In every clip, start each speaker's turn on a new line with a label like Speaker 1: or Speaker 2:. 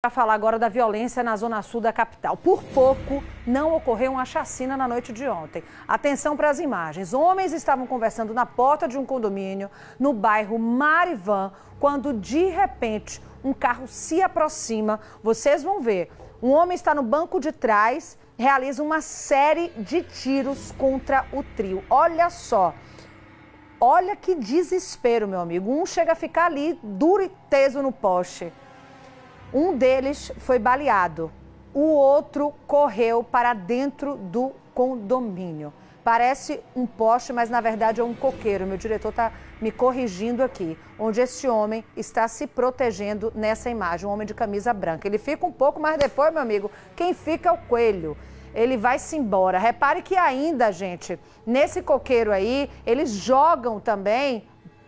Speaker 1: Para falar agora da violência na zona sul da capital. Por pouco não ocorreu uma chacina na noite de ontem. Atenção para as imagens. Homens estavam conversando na porta de um condomínio no bairro Marivan, quando de repente um carro se aproxima. Vocês vão ver. Um homem está no banco de trás, realiza uma série de tiros contra o trio. Olha só. Olha que desespero, meu amigo. Um chega a ficar ali duro e teso no poste. Um deles foi baleado, o outro correu para dentro do condomínio. Parece um poste, mas na verdade é um coqueiro. Meu diretor está me corrigindo aqui, onde esse homem está se protegendo nessa imagem, um homem de camisa branca. Ele fica um pouco, mas depois, meu amigo, quem fica é o coelho ele vai-se embora. Repare que ainda, gente, nesse coqueiro aí, eles jogam também.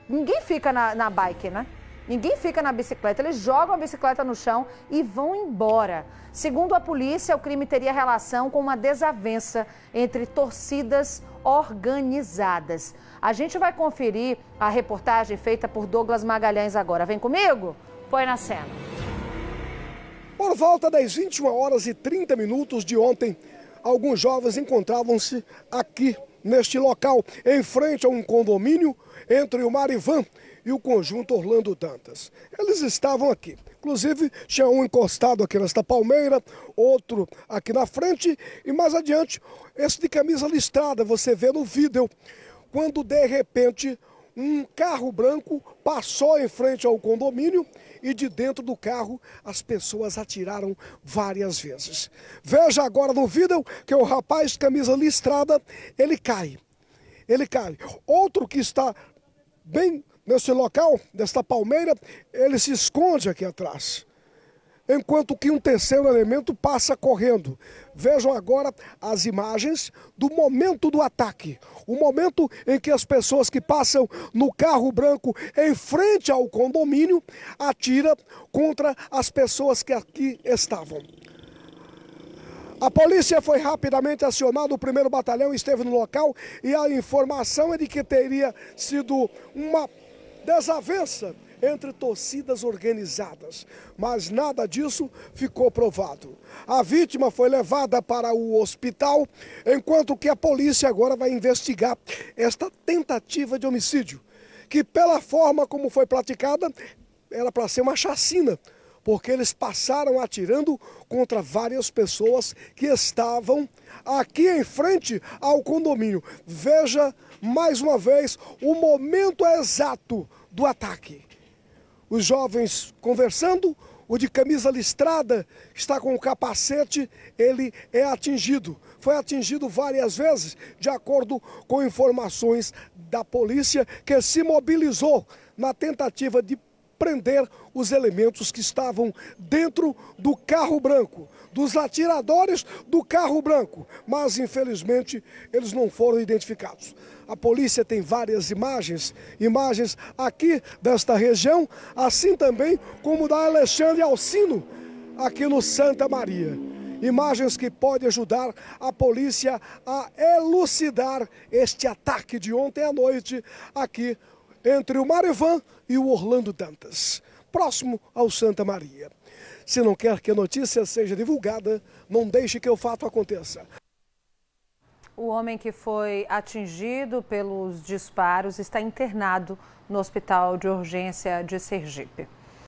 Speaker 1: Ninguém fica na, na bike, né? Ninguém fica na bicicleta, eles jogam a bicicleta no chão e vão embora. Segundo a polícia, o crime teria relação com uma desavença entre torcidas organizadas. A gente vai conferir a reportagem feita por Douglas Magalhães agora. Vem comigo? Põe na cena.
Speaker 2: Por volta das 21 horas e 30 minutos de ontem, alguns jovens encontravam-se aqui neste local, em frente a um condomínio entre o Marivan e o conjunto Orlando Dantas. Eles estavam aqui. Inclusive, tinha um encostado aqui nesta palmeira, outro aqui na frente e mais adiante, esse de camisa listrada, você vê no vídeo, quando de repente um carro branco passou em frente ao condomínio e de dentro do carro as pessoas atiraram várias vezes. Veja agora no vídeo que o rapaz camisa listrada, ele cai. Ele cai. Outro que está bem nesse local, desta palmeira, ele se esconde aqui atrás enquanto que um terceiro elemento passa correndo. Vejam agora as imagens do momento do ataque. O momento em que as pessoas que passam no carro branco em frente ao condomínio atiram contra as pessoas que aqui estavam. A polícia foi rapidamente acionada, o primeiro batalhão esteve no local e a informação é de que teria sido uma desavença entre torcidas organizadas, mas nada disso ficou provado. A vítima foi levada para o hospital, enquanto que a polícia agora vai investigar esta tentativa de homicídio, que pela forma como foi praticada, era para ser uma chacina porque eles passaram atirando contra várias pessoas que estavam aqui em frente ao condomínio. Veja mais uma vez o momento exato do ataque os jovens conversando, o de camisa listrada está com o capacete, ele é atingido. Foi atingido várias vezes, de acordo com informações da polícia, que se mobilizou na tentativa de prender os elementos que estavam dentro do carro branco, dos atiradores do carro branco, mas infelizmente eles não foram identificados. A polícia tem várias imagens, imagens aqui desta região, assim também como da Alexandre Alcino, aqui no Santa Maria. Imagens que podem ajudar a polícia a elucidar este ataque de ontem à noite aqui entre o Marevan e o Orlando Dantas, próximo ao Santa Maria. Se não quer que a notícia seja divulgada, não deixe que o fato aconteça.
Speaker 1: O homem que foi atingido pelos disparos está internado no Hospital de Urgência de Sergipe.